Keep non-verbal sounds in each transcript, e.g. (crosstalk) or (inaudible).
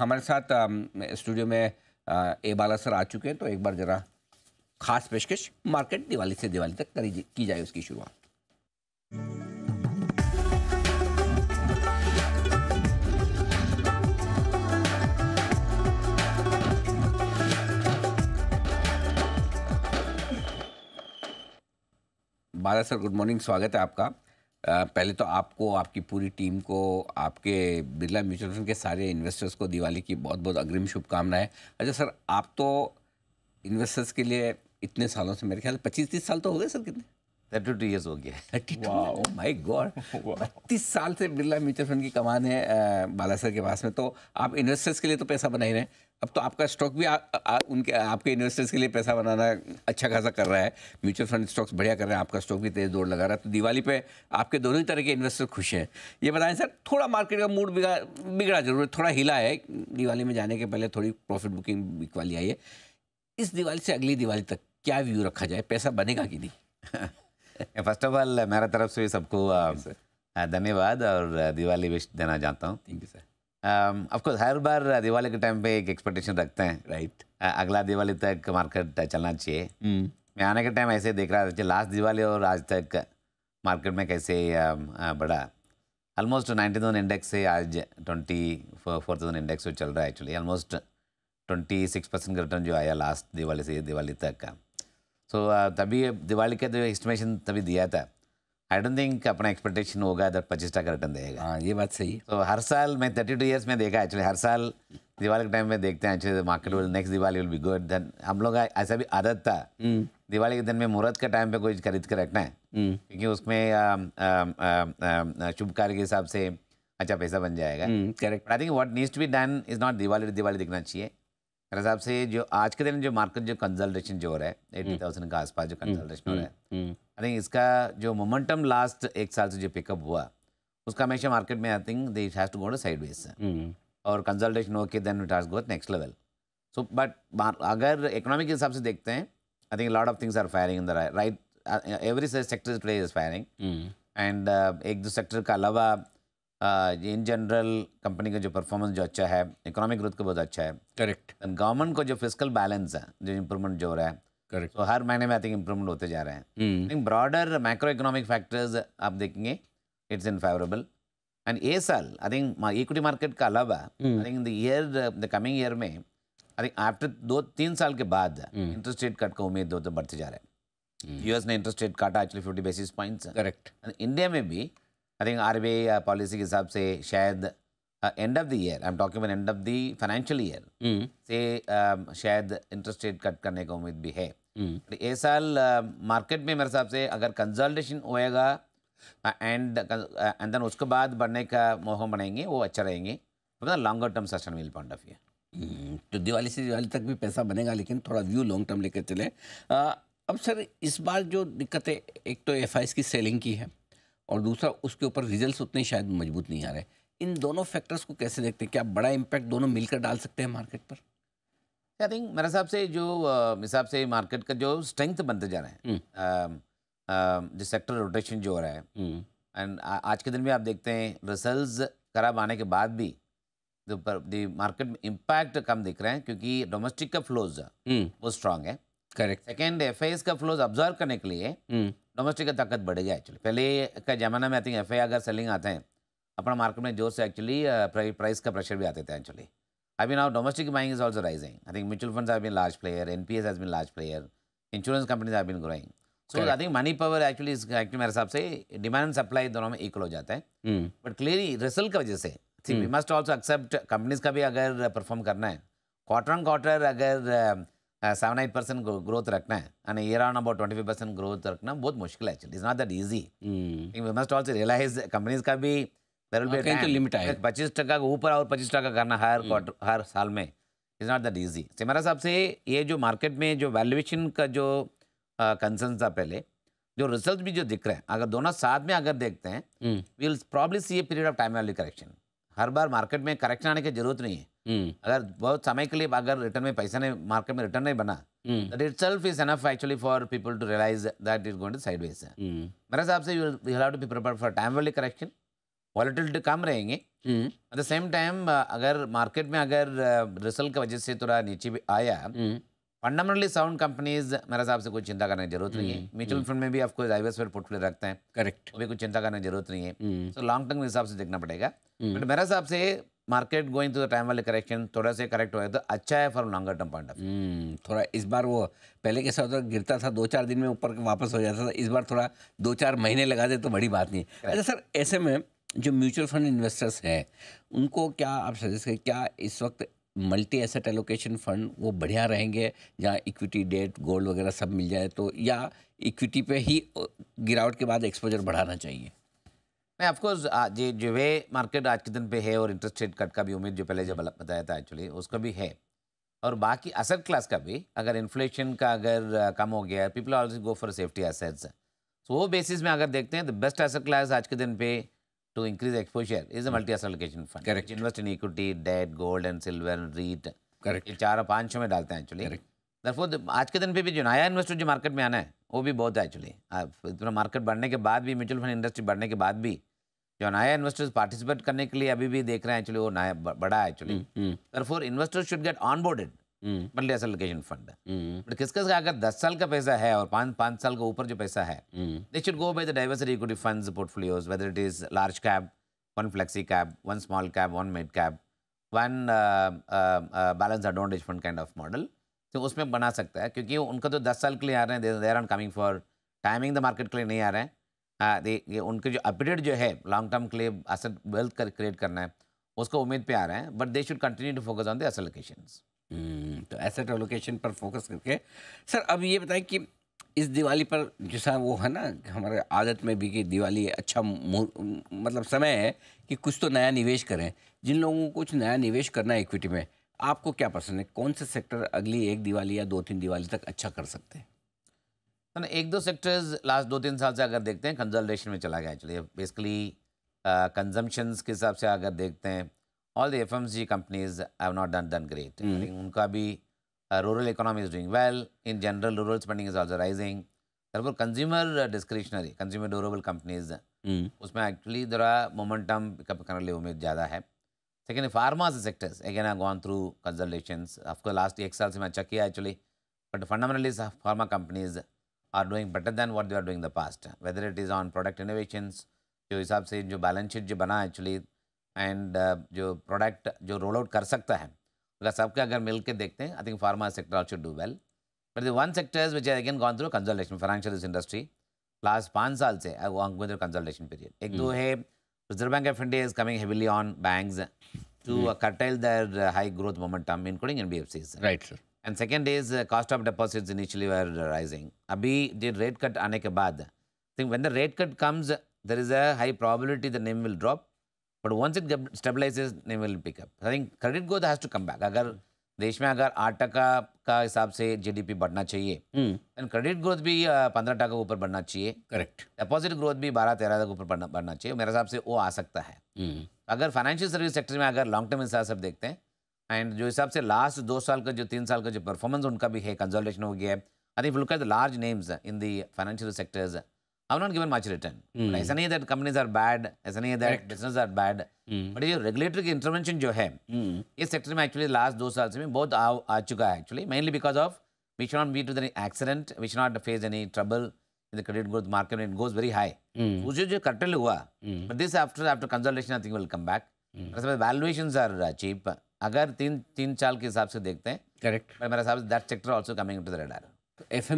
हमारे साथ स्टूडियो में ए बाला सर आ चुके हैं तो एक बार जरा खास पेशकश मार्केट दिवाली से दिवाली तक करी की जाए उसकी शुरुआत बाला सर गुड मॉर्निंग स्वागत है आपका पहले तो आपको आपकी पूरी टीम को आपके बिरला म्यूचुअल फंड के सारे इन्वेस्टर्स को दिवाली की बहुत बहुत अग्रिम शुभकामनाएं अच्छा सर आप तो इन्वेस्टर्स के लिए इतने सालों से मेरे ख्याल पच्चीस तीस साल तो हो गए सर कितने थर्टी टू ईयर्स हो गया थर्टी माई गॉड बत्तीस साल से बिरला म्यूचुअल फंड की कमान है बाला सर के पास में तो आप इन्वेस्टर्स के लिए तो पैसा बना ही रहे अब तो आपका स्टॉक भी आ, आ, उनके आपके इन्वेस्टर्स के लिए पैसा बनाना अच्छा खासा कर रहा है म्यूचुअल फंड स्टॉक्स बढ़िया कर रहे हैं आपका स्टॉक भी तेज दौड़ लगा रहा है तो दिवाली पे आपके दोनों ही तरह के इन्वेस्टर खुश हैं ये बताएं सर थोड़ा मार्केट का मूड बिगड़ा बिगड़ा जरूर है थोड़ा हिला है दिवाली में जाने के पहले थोड़ी प्रॉफिट बुकिंग वाली आई है इस दिवाली से अगली दिवाली तक क्या व्यू रखा जाए पैसा बनेगा कि नहीं (laughs) फर्स्ट ऑफ ऑल मेरा तरफ से सबको um, हाँ, धन्यवाद और दिवाली विश देना चाहता हूँ थैंक यू सर ऑफकोर्स हर बार दिवाली के टाइम पे एक एक्सपेक्टेशन रखते हैं राइट right. अगला दिवाली तक मार्केट चलना चाहिए mm. मैं आने के टाइम ऐसे देख रहा था लास्ट दिवाली और आज तक मार्केट में कैसे um, बढ़ा ऑलमोस्ट नाइन्टी थाउजेंड इंडेक्स से आज ट्वेंटी फोर थाउजेंड इंडेक्स चल रहा है actually almost twenty six percent का रिटर्न जो आया लास्ट दिवाली से दिवाली तक का सो uh, तभी दिवाली का जो एस्टिमेशन तभी दिया था आई डोंट थिंक अपना एक्सपेक्टेशन होगा इधर पच्चीस का रिटर्न देगा हाँ ये बात सही तो so, हर साल मैं थर्टी टू ईयर्स में देखा एक्चुअली हर साल दिवाली के टाइम में देखते हैं actually market will next Diwali will be good then हम लोग का ऐसा भी आदत था हम्म। दिवाली के दिन में मुहूर्त के टाइम पे कोई खरीद के रखना है हम्म। क्योंकि उसमें um, um, um, uh, शुभ कार्य के हिसाब से अच्छा पैसा बन जाएगा correct I think what needs to be done is not Diwali Diwali दिखना चाहिए साहब से जो आज के दिन जो मार्केट जो कंसल्टेशन जो हो रहा है एटी हम्म। थाउजेंड के आसपास जो कंसल्टेशन हम्म, हो रहा है आई हम्म, थिंक इसका जो मोमेंटम लास्ट एक साल से जो पिकअप हुआ उसका हमेशा मार्केट में I think they has to go to sideways और कंसल्टेशन होके then it has go next level so but अगर इकोनॉमिक के हिसाब से देखते हैं I think lot of things are firing in the right every sector today is firing and एक दो सेक्टर का अलावा इन जनरल कंपनी का जो परफॉर्मेंस जो अच्छा है इकोनॉमिक ग्रोथ का बहुत अच्छा है करेक्ट गवर्नमेंट को जो फिजिकल बैलेंस है जो इम्प्रूवमेंट जो हो रहा है करेक्ट तो हर महीने में आई थिंक इम्प्रूवमेंट होते जा रहे हैं लेकिन ब्रॉडर माइक्रो इकोनॉमिक फैक्टर्स आप देखेंगे इट्स इन फेवरेबल एंड ये साल आई थिंक इक्विटी मार्केट का अलावा I think the year the coming year में आई थिंक आफ्टर दो तीन साल के बाद इंटरेस्ट रेट कट का उम्मीद दो तो, तो बढ़ते जा रहे हैं यूएस hmm. ने इंटरेस्ट रेट काटा actually fifty basis points correct India में भी आर बी आई पॉलिसी के हिसाब से शायद end of the year I am talking end of the financial year से uh, शायद इंटरेस्ट रेट कट करने का उम्मीद भी है ये hmm. साल मार्केट uh, में मेरे हिसाब से अगर कंसल्टेशन होएगा एंड एंड देन उसके बाद बढ़ने का मौका बनेंगे वो अच्छा रहेंगे लॉन्गर टर्म सेशन मिल पॉइंट ऑफ व्यू तो दिवाली से दिवाली तक भी पैसा बनेगा लेकिन थोड़ा व्यू लॉन्ग टर्म लेकर चले uh, अब सर इस बार जो दिक्कतें एक तो एफ की सेलिंग की है और दूसरा उसके ऊपर रिजल्ट उतने शायद मजबूत नहीं आ रहे इन दोनों फैक्टर्स को कैसे देखते हैं क्या बड़ा इम्पैक्ट दोनों मिलकर डाल सकते हैं मार्केट पर आई थिंक मेरे हिसाब से जो हिसाब से मार्केट का जो स्ट्रेंथ बनते जा रहा है हम्म। जो सेक्टर रोटेशन जो हो रहा है एंड हम्म। आज के दिन में आप देखते हैं रिजल्ट खराब आने के बाद भी मार्केट में इम्पैक्ट कम दिख रहे हैं क्योंकि डोमेस्टिक का फ्लोज हम्म। वो स्ट्रांग है करेक्ट सेकेंड एफ का फ्लोज ऑब्जर्व करने के लिए डोमेस्टिक का ताकत बढ़ गया एक्चुअली पहले का जमाना में आई थिंक एफ अगर सेलिंग आते हैं अपना मार्केट में जोर से एक्चुअली प्राइस का प्रेशर भी आते थे actually I mean our domestic buying is also rising I think mutual fund been large player N P S as been large player insurance companies are been growing so I think money power actually is actually मेरे हिसाब से demand and supply दोनों में equal हो जाता है but clearly result की वजह से we must also accept companies का भी अगर परफॉर्म करना है क्वार्टर ऑन क्वार्टर अगर सेवन एट परसेंट ग्रोथ रखना है and year on about twenty five percent growth रखना बहुत मुश्किल है actually is not that easy we must also realise companies का भी लिमिट है पच्चीस टका ऊपर और पच्चीस टका करना हर क्वार्टर hmm. हर साल में is not that easy Simra साहब से ये जो मार्केट में जो वैल्यूएशन का जो कंसर्न था पहले जो रिजल्ट भी जो दिख रहे हैं अगर दोनों साथ में अगर देखते हैं will probably see a period of time value correction हर बार मार्केट में करेक्शन आने की जरूरत नहीं है Hmm. अगर बहुत समय के लिए अगर रिटर्न में पैसा नहीं मार्केट में रिटर्न नहीं बना that itself is enough actually for people to realise that is going to sideways मेरे हिसाब से to be prepare for time वाली करेक्शन वॉलिटिलिटी कम रहेंगे एट द सेम टाइम अगर मार्केट में अगर रिजल्ट की वजह से थोड़ा नीचे भी आया फंडामेंटली साउंड कंपनीज मेरे हिसाब से कोई चिंता करने की जरूरत नहीं है म्यूचुअल hmm. Fund hmm. में भी आपको डाइवर्सिफाइड पोर्टफोलियो रखते हैं करेक्ट भी कुछ चिंता करने की जरूरत नहीं है सो लॉन्ग टर्म के हिसाब से देखना पड़ेगा बट मेरे हिसाब से market going to the time वाले करेक्शन थोड़ा से करेक्ट हुआ तो अच्छा है for longer term point of थोड़ा इस बार वो पहले के साथ गिरता था दो चार दिन में ऊपर वापस हो जाता था इस बार थोड़ा दो चार महीने लगा दे तो बड़ी बात नहीं है अच्छा सर ऐसे में जो म्यूचुअल फंड इन्वेस्टर्स हैं उनको क्या आप सजेस्ट करें क्या इस वक्त मल्टी एसेट एलोकेशन फंड वो बढ़िया रहेंगे जहाँ इक्विटी डेट गोल्ड वगैरह सब मिल जाए तो या इक्विटी पे ही गिरावट के बाद एक्सपोजर बढ़ाना चाहिए मैं ऑफकोर्स जी जो वे मार्केट आज के दिन पे है और इंटरेस्ट रेट कट का भी उम्मीद जो पहले जब बताया था एक्चुअली उसका भी है और बाकी असर क्लास का भी अगर इन्फ्लेशन का अगर uh, कम हो गया people also go for safety assets so वो बेसिस में अगर देखते हैं तो बेस्ट असर क्लास आज के दिन पे to increase exposure is a multi asset allocation fund Correct. Which invest in equity, debt, and REIT correct चारों REIT. चार पाँच में डालते हैं एक्चुअली दरफोर आज के दिन पे भी जो नया इन्वेस्टर जो मार्केट में आना है वो भी बहुत है एक्चुअली इतना मार्केट बढ़ने के बाद भी म्यूचुअल फंड इंडस्ट्री बढ़ने के बाद भी जो नया इन्वेस्टर्स पार्टिसिपेट करने के लिए अभी भी देख रहे हैं एक्चुअली वो नया बड़ा है actually for investors should get on boarded multi asset allocation fund but किस किस का अगर दस साल का पैसा है और पाँच पाँच साल के ऊपर जो पैसा है they should go by the diversified equity fund portfolios whether it is large cap one flexi cap one small cap one mid cap one balance advantage fund kind of model तो उसमें बना सकता है क्योंकि उनका तो दस साल के लिए आ रहे हैं there are coming for timing the market के लिए नहीं आ रहे हैं ये उनके जो अपडेट जो है लॉन्ग टर्म के लिए असल वेल्थ कर क्रिएट करना है उसको उम्मीद पे आ रहे हैं but they should continue to focus on the asset allocation तो एसेट एलोकेशन पर फोकस करके सर अब ये बताएं कि इस दिवाली पर जैसा वो है ना हमारे आदत में भी कि दिवाली अच्छा मतलब समय है कि कुछ तो नया निवेश करें जिन लोगों को कुछ नया निवेश करना है इक्विटी में आपको क्या पसंद है कौन से सेक्टर अगली एक दिवाली या दो तीन दिवाली तक अच्छा कर सकते हैं तो ना एक दो सेक्टर्स लास्ट दो तीन साल से अगर देखते हैं कंजल्टेशन में चला गया एक्चुअली बेसिकली कंजम्पन्स के हिसाब से अगर देखते हैं all the F M C companies I not done done great उनका भी rural economy is doing well in general rural spending is also rising therefore consumer discretionary consumer durable companies उसमें actually जरा मोमेंटम पिकअप करने लिए उम्मीद ज़्यादा है second pharma sectors again I gone through consultation of course last एक साल से मैं अच्छा किया actually but fundamentally pharma companies are doing better than what they were doing in the past, whether it is on product innovations, जो हिसाब से जो बैलेंस शीट जो बना एक्चुअली एंड uh, जो प्रोडक्ट जो रोल आउट कर सकता है अगर सबके अगर मिल के देखते हैं I think pharma sector also do well but the one sectors which again gone through consultation financial industry last पाँच साल से गोइंग थ्रू कंसल्टेशन पीरियड एक दो hmm. है Reserve Bank of India is coming heavily on banks to mm. curtail their uh, high growth momentum, including NBFCs. Right, sir. And second is cost of deposits initially were rising अभी जो rate cut आने के बाद think when the rate cut comes there is a high probability the NIM will drop but once it stabilises NIM will pick up I think credit growth has to come back अगर देश में अगर आठ टका का हिसाब से जीडीपी बढ़ना चाहिए एंड क्रेडिट ग्रोथ भी uh, पंद्रह टका के ऊपर बढ़ना चाहिए करेक्ट डिपॉजिट ग्रोथ भी बारह तेरह तक ऊपर बढ़ना चाहिए मेरे हिसाब से वो आ सकता है हम्म। अगर फाइनेंशियल सर्विस सेक्टर में अगर लॉन्ग टर्म हिसाब से देखते हैं एंड जो हिसाब से लास्ट दो साल का जो तीन साल का जो परफॉर्मेंस उनका भी है कंजर्वेशन हो गया है I think look at the large names in the financial sectors not given much return ऐसा नहीं है दैट कंपनीज आर बैड ऐसा नहीं है that business are bad but ये रेगुलेटरी की इंटरवेंशन जो है hmm. इस सेक्टर में एक्चुअली लास्ट दो साल से में बहुत आ, आ चुका है actually mainly because of we should not be to any accident we should not face any trouble in the credit growth market and it goes very high. Mm. जो कटल हुआ, mm. but this after after consolidation I think will come back. Mm. As valuations are uh, cheap. अगर तीन तीन साल के हिसाब से देखते हैं करेक्ट मेरे हिसाब से that sector also coming to the radar F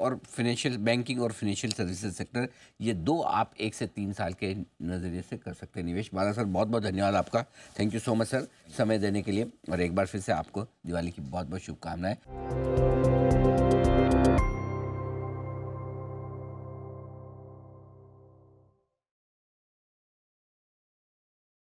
और फिनेंशियल बैंकिंग और फाइनेंशियल सर्विसेज सेक्टर ये दो आप एक से तीन साल के नज़रिए से कर सकते हैं निवेश बाला सर बहुत बहुत धन्यवाद आपका thank you so much sir समय देने के लिए और एक बार फिर से आपको दिवाली की बहुत बहुत शुभकामनाएं